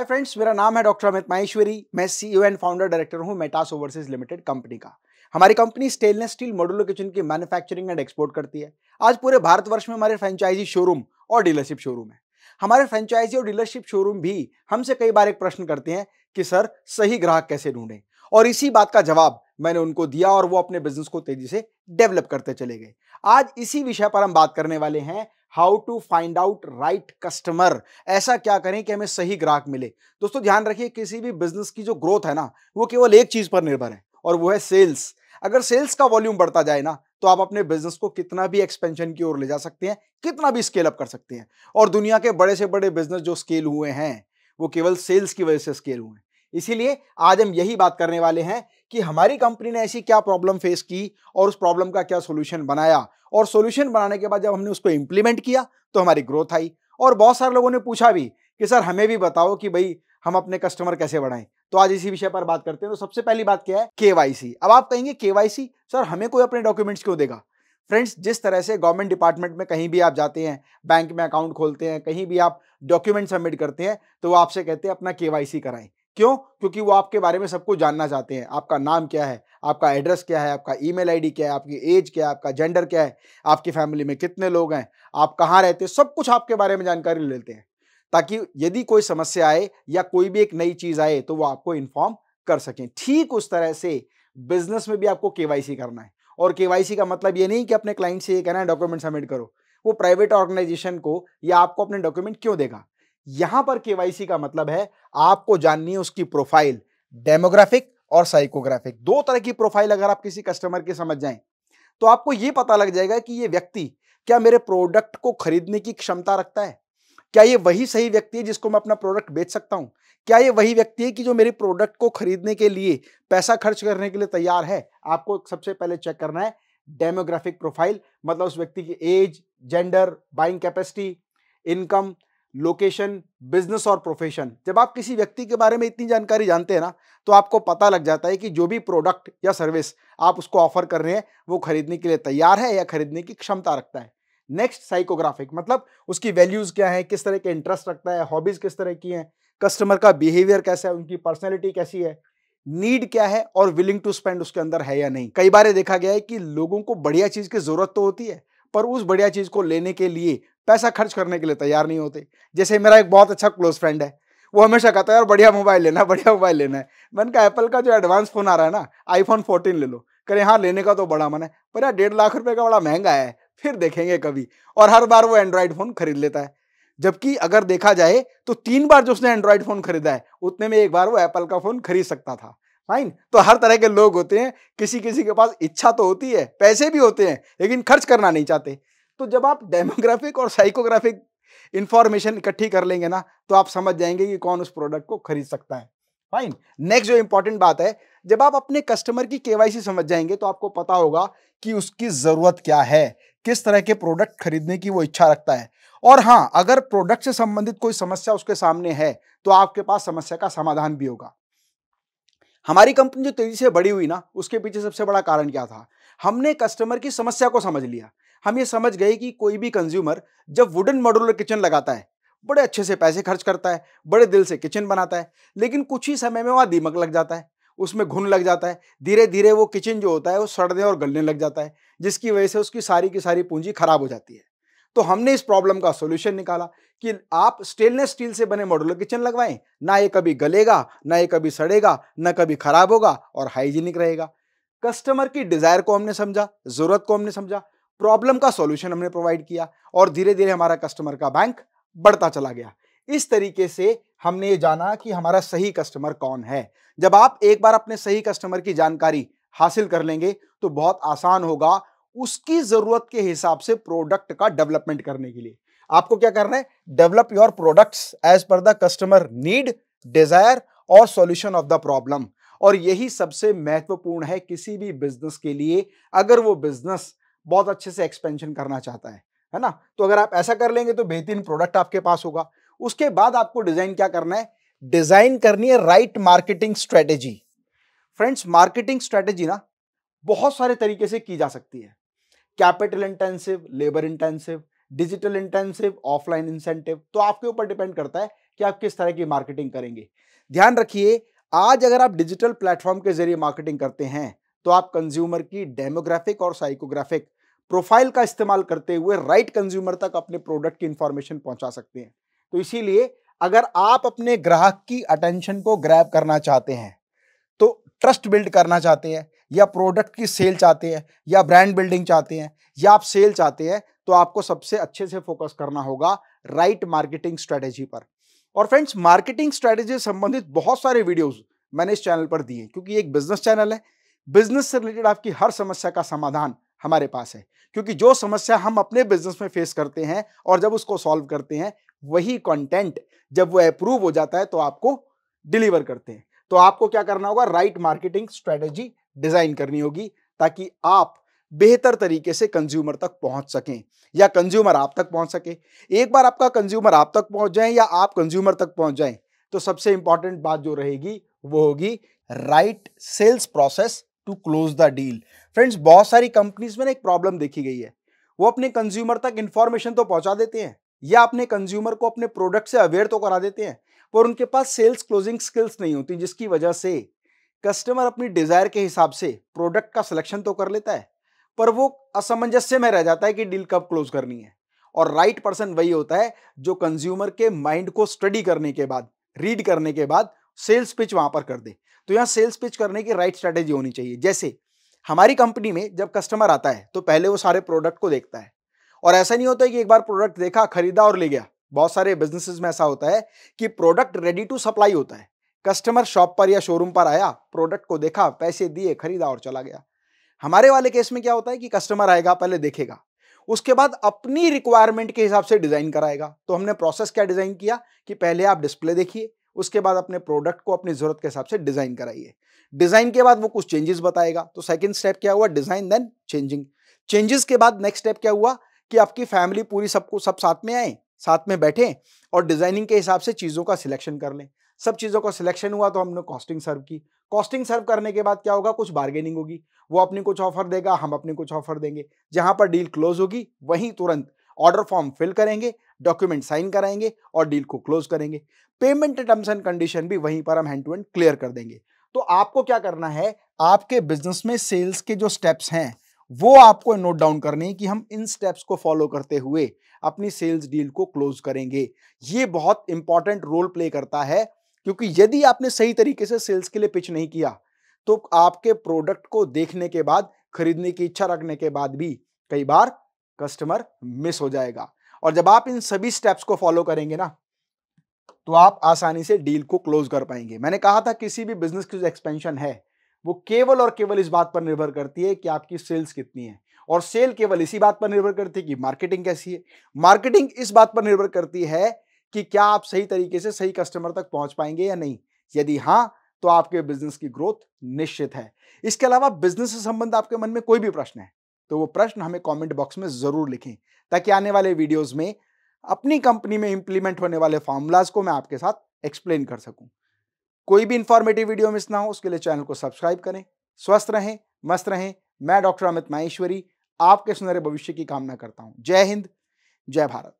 Hi friends मेरा नाम है डॉक्टर अमित माहेश्वरी मैं सी एंड फाउंडर डायरेक्टर हूं मेटास ओवरसीज लिमिटेड कंपनी का हमारी company stainless steel modular kitchen की मैन्युफैक्चरिंग एंड एक्सपोर्ट करती है आज पूरे भारतवर्ष में हमारे फ्रेंचाइजी शोरूम और डीलरशिप शोरूम है हमारे फ्रेंचाइजी और डीलरशिप शोरूम भी हमसे कई बार एक प्रश्न करते हैं कि सर सही ग्राहक कैसे ढूंढें और इसी बात का जवाब मैंने उनको दिया और वो अपने बिजनेस को तेजी से डेवलप करते चले गए आज इसी विषय पर हम बात करने वाले हैं how to find out right customer ऐसा क्या करें कि हमें सही ग्राहक मिले दोस्तों ध्यान रखिए किसी भी बिजनेस की जो ग्रोथ है ना वो केवल एक चीज पर निर्भर है और वो है सेल्स अगर सेल्स का वॉल्यूम बढ़ता जाए ना तो आप अपने बिजनेस को कितना भी एक्सपेंशन की ओर ले जा सकते हैं कितना भी स्केल अप कर सकते हैं और दुनिया के बड़े से बड़े बिजनेस जो स्केल हुए हैं वो केवल सेल्स की वजह से स्केल हुए हैं इसीलिए आज हम यही बात करने वाले हैं कि हमारी कंपनी ने ऐसी क्या प्रॉब्लम फेस की और उस प्रॉब्लम का क्या सोल्यूशन बनाया और सोल्यूशन बनाने के बाद जब हमने उसको इम्प्लीमेंट किया तो हमारी ग्रोथ आई और बहुत सारे लोगों ने पूछा भी कि सर हमें भी बताओ कि भाई हम अपने कस्टमर कैसे बढ़ाएं तो आज इसी विषय पर बात करते हैं तो सबसे पहली बात क्या है केवाईसी अब आप कहेंगे केवाईसी सर हमें कोई अपने डॉक्यूमेंट्स क्यों देगा फ्रेंड्स जिस तरह से गवर्नमेंट डिपार्टमेंट में कहीं भी आप जाते हैं बैंक में अकाउंट खोलते हैं कहीं भी आप डॉक्यूमेंट सबमिट करते हैं तो वो आपसे कहते हैं अपना केवाईसी कराएं क्यों क्योंकि वो आपके बारे में सब कुछ जानना चाहते हैं आपका नाम क्या है आपका एड्रेस क्या है आपका ईमेल आईडी क्या है आपकी एज क्या है आपका जेंडर क्या है आपकी फैमिली में कितने लोग हैं आप कहाँ रहते हैं सब कुछ आपके बारे में जानकारी लेते हैं ताकि यदि कोई समस्या आए या कोई भी एक नई चीज़ आए तो वो आपको इन्फॉर्म कर सकें ठीक उस तरह से बिजनेस में भी आपको के करना है और के का मतलब ये नहीं कि अपने क्लाइंट से ये कहना है डॉक्यूमेंट सबमिट करो वो प्राइवेट ऑर्गेनाइजेशन को या आपको अपने डॉक्यूमेंट क्यों देगा यहां पर केवाईसी का मतलब है आपको जाननी है उसकी प्रोफाइल डेमोग्राफिक और साइकोग्राफिक दो तरह की प्रोफाइल अगर आप किसी कस्टमर की समझ जाएं तो आपको यह पता लग जाएगा कि यह व्यक्ति क्या मेरे प्रोडक्ट को खरीदने की क्षमता रखता है क्या ये वही सही व्यक्ति है जिसको मैं अपना प्रोडक्ट बेच सकता हूं क्या ये वही व्यक्ति है कि जो मेरे प्रोडक्ट को खरीदने के लिए पैसा खर्च करने के लिए तैयार है आपको सबसे पहले चेक करना है डेमोग्राफिक प्रोफाइल मतलब उस व्यक्ति की age gender buying capacity income location business और प्रोफेशन जब आप किसी व्यक्ति के बारे में इतनी जानकारी जानते हैं ना तो आपको पता लग जाता है कि जो भी प्रोडक्ट या सर्विस आप उसको ऑफर कर रहे हैं वो खरीदने के लिए तैयार है या खरीदने की क्षमता रखता है नेक्स्ट साइकोग्राफिक मतलब उसकी वैल्यूज़ क्या है किस तरह के इंटरेस्ट रखता है हॉबीज़ किस तरह की हैं कस्टमर का बिहेवियर कैसा है उनकी पर्सनैलिटी कैसी है नीड क्या है और विलिंग टू स्पेंड उसके अंदर है या नहीं कई बार देखा गया है कि लोगों को बढ़िया चीज़ की ज़रूरत तो होती है पर उस बढ़िया चीज़ को लेने के लिए पैसा खर्च करने के लिए तैयार नहीं होते जैसे मेरा एक बहुत अच्छा क्लोज फ्रेंड है वो हमेशा कहता है यार बढ़िया मोबाइल लेना बढ़िया मोबाइल लेना है मैंने कहा एप्पल का जो एडवांस फ़ोन आ रहा है ना आईफोन फोर्टीन ले लो करें हाँ लेने का तो बड़ा मन है पर यार डेढ़ लाख रुपए का बड़ा महंगा है फिर देखेंगे कभी और हर बार वो एंड्रॉयड फ़ोन खरीद लेता है जबकि अगर देखा जाए तो तीन बार जो उसने एंड्रॉयड फ़ोन खरीदा है उतने में एक बार वो एप्पल का फ़ोन खरीद सकता था फाइन तो हर तरह के लोग होते हैं किसी किसी के पास इच्छा तो होती है पैसे भी होते हैं लेकिन खर्च करना नहीं चाहते तो जब आप डेमोग्राफिक और साइकोग्राफिक इंफॉर्मेशन इकट्ठी कर लेंगे ना तो आप समझ जाएंगे कि कौन उस प्रोडक्ट को खरीद सकता है फाइन नेक्स्ट जो इंपॉर्टेंट बात है जब आप अपने कस्टमर की केवाईसी समझ जाएंगे तो आपको पता होगा कि उसकी ज़रूरत क्या है किस तरह के प्रोडक्ट खरीदने की वो इच्छा रखता है और हाँ अगर प्रोडक्ट से संबंधित कोई समस्या उसके सामने है तो आपके पास समस्या का समाधान भी होगा हमारी कंपनी जो तेजी से बड़ी हुई ना उसके पीछे सबसे बड़ा कारण क्या था हमने कस्टमर की समस्या को समझ लिया हम ये समझ गए कि कोई भी कंज्यूमर जब वुडन मॉडुलर किचन लगाता है बड़े अच्छे से पैसे खर्च करता है बड़े दिल से किचन बनाता है लेकिन कुछ ही समय में वहाँ दीमक लग जाता है उसमें घुन लग जाता है धीरे धीरे वो किचन जो होता है वो सड़ने और गलने लग जाता है जिसकी वजह से उसकी सारी की सारी पूंजी खराब हो जाती है तो हमने इस प्रॉब्लम का सोल्यूशन निकाला कि आप स्टेनलेस स्टील से बने मॉडुलर किचन लगवाएं ना ये कभी गलेगा ना ये कभी सड़ेगा ना कभी खराब होगा और हाइजीनिक रहेगा कस्टमर की डिज़ायर को हमने समझा ज़रूरत को हमने समझा प्रॉब्लम का सॉल्यूशन हमने प्रोवाइड किया और धीरे धीरे हमारा कस्टमर का बैंक बढ़ता चला गया इस तरीके से हमने ये जाना कि हमारा सही कस्टमर कौन है जब आप एक बार अपने सही कस्टमर की जानकारी हासिल कर लेंगे तो बहुत आसान होगा उसकी जरूरत के हिसाब से प्रोडक्ट का डेवलपमेंट करने के लिए आपको क्या करना है develop your products as per the customer need desire और सॉल्यूशन ऑफ द प्रॉब्लम और यही सबसे महत्वपूर्ण है किसी भी बिजनेस के लिए अगर वो बिजनेस बहुत अच्छे से एक्सपेंशन करना चाहता है है ना तो अगर आप ऐसा कर लेंगे तो बेहतरीन प्रोडक्ट आपके पास होगा उसके बाद आपको डिजाइन क्या करना है डिजाइन करनी है right marketing strategy friends marketing strategy ना बहुत सारे तरीके से की जा सकती है capital intensive labour intensive digital intensive offline incentive तो आपके ऊपर डिपेंड करता है कि आप किस तरह की मार्केटिंग करेंगे ध्यान रखिए आज अगर आप डिजिटल प्लेटफॉर्म के जरिए मार्केटिंग करते हैं तो आप कंज्यूमर की डेमोग्राफिक और साइकोग्राफिक प्रोफाइल का इस्तेमाल करते हुए राइट कंज्यूमर तक अपने प्रोडक्ट की इंफॉर्मेशन पहुंचा सकते हैं तो इसीलिए अगर आप अपने ग्राहक की अटेंशन को ग्रैब करना चाहते हैं तो ट्रस्ट बिल्ड करना चाहते हैं या प्रोडक्ट की सेल चाहते हैं या ब्रांड बिल्डिंग चाहते हैं या आप सेल चाहते हैं तो आपको सबसे अच्छे से फोकस करना होगा राइट मार्केटिंग स्ट्रेटेजी पर और फ्रेंड्स मार्केटिंग स्ट्रेटेजी संबंधित बहुत सारे वीडियोस मैंने इस चैनल पर दिए क्योंकि एक बिजनेस चैनल है बिजनेस से रिलेटेड आपकी हर समस्या का समाधान हमारे पास है क्योंकि जो समस्या हम अपने बिजनेस में फेस करते हैं और जब उसको सॉल्व करते हैं वही कंटेंट जब वो अप्रूव हो जाता है तो आपको डिलीवर करते हैं तो आपको क्या करना होगा राइट मार्केटिंग स्ट्रेटेजी डिजाइन करनी होगी ताकि आप बेहतर तरीके से कंज्यूमर तक पहुंच सकें या कंज्यूमर आप तक पहुंच सके एक बार आपका कंज्यूमर आप तक पहुंच जाए या आप कंज्यूमर तक पहुंच जाए तो सबसे इंपॉर्टेंट बात जो रहेगी वो होगी right sales process to close the deal friends बहुत सारी कंपनीज में ना एक प्रॉब्लम देखी गई है वो अपने कंज्यूमर तक इन्फॉर्मेशन तो पहुंचा देते हैं या अपने कंज्यूमर को अपने प्रोडक्ट से अवेयर तो करा देते हैं पर उनके पास सेल्स क्लोजिंग स्किल्स नहीं होती जिसकी वजह से कस्टमर अपनी डिज़ायर के हिसाब से प्रोडक्ट का सिलेक्शन तो कर लेता है पर वो असमंजस्य में रह जाता है कि डील कब क्लोज करनी है और राइट right पर्सन वही होता है जो कंज्यूमर के माइंड को स्टडी करने के बाद रीड करने के बाद सेल्स पिच वहां पर कर दे तो यहाँ सेल्स पिच करने की राइट स्ट्रैटेजी होनी चाहिए जैसे हमारी कंपनी में जब कस्टमर आता है तो पहले वो सारे प्रोडक्ट को देखता है और ऐसा नहीं होता है कि एक बार प्रोडक्ट देखा खरीदा और ले गया बहुत सारे बिजनेसेस में ऐसा होता है कि प्रोडक्ट रेडी टू सप्लाई होता है कस्टमर शॉप पर या शोरूम पर आया प्रोडक्ट को देखा पैसे दिए खरीदा और चला गया हमारे वाले केस में क्या होता है कि कस्टमर आएगा पहले देखेगा उसके बाद अपनी रिक्वायरमेंट के हिसाब से डिज़ाइन कराएगा तो हमने प्रोसेस क्या डिज़ाइन किया कि पहले आप डिस्प्ले देखिए उसके बाद अपने प्रोडक्ट को अपनी ज़रूरत के हिसाब से डिज़ाइन कराइए डिज़ाइन के बाद वो कुछ चेंजेस बताएगा तो सेकंड स्टेप क्या हुआ डिज़ाइन देन चेंजिंग चेंजेस के बाद नेक्स्ट स्टेप क्या हुआ कि आपकी फैमिली पूरी सबको सब साथ में आए साथ में बैठे और डिज़ाइनिंग के हिसाब से चीज़ों का सिलेक्शन कर लें सब चीज़ों का सिलेक्शन हुआ तो हमने कॉस्टिंग सर्व की कॉस्टिंग सर्व करने के बाद क्या होगा कुछ बार्गेनिंग होगी वो अपनी कुछ ऑफर देगा हम अपनी कुछ ऑफर देंगे जहां पर डील क्लोज होगी वहीं तुरंत ऑर्डर फॉर्म फिल करेंगे डॉक्यूमेंट साइन कराएंगे और डील को क्लोज करेंगे पेमेंट टर्म्स एंड कंडीशन भी वहीं पर हम हैंड टू हैंड क्लियर कर देंगे तो आपको क्या करना है आपके बिजनेस में सेल्स के जो स्टेप्स हैं वो आपको नोट डाउन करने हैं कि हम इन स्टेप्स को फॉलो करते हुए अपनी सेल्स डील को क्लोज करेंगे ये बहुत इंपॉर्टेंट रोल प्ले करता है क्योंकि यदि आपने सही तरीके से सेल्स के लिए पिच नहीं किया तो आपके प्रोडक्ट को देखने के बाद खरीदने की इच्छा रखने के बाद भी कई बार कस्टमर मिस हो जाएगा और जब आप इन सभी स्टेप्स को फॉलो करेंगे ना तो आप आसानी से डील को क्लोज कर पाएंगे मैंने कहा था किसी भी बिजनेस की जो एक्सपेंशन है वो केवल और केवल इस बात पर निर्भर करती है कि आपकी सेल्स कितनी है और सेल केवल इसी बात पर निर्भर करती है कि मार्केटिंग कैसी है मार्केटिंग इस बात पर निर्भर करती है कि क्या आप सही तरीके से सही कस्टमर तक पहुंच पाएंगे या नहीं यदि हाँ तो आपके बिजनेस की ग्रोथ निश्चित है इसके अलावा बिजनेस से संबंध आपके मन में कोई भी प्रश्न है तो वो प्रश्न हमें कमेंट बॉक्स में ज़रूर लिखें ताकि आने वाले वीडियोस में अपनी कंपनी में इंप्लीमेंट होने वाले फार्मूलाज को मैं आपके साथ एक्सप्लेन कर सकूं। कोई भी इंफॉर्मेटिव वीडियो मिस ना हो उसके लिए चैनल को सब्सक्राइब करें स्वस्थ रहें मस्त रहें मैं डॉक्टर अमित माहेश्वरी आपके सुनहरे भविष्य की कामना करता हूं जय हिंद जय भारत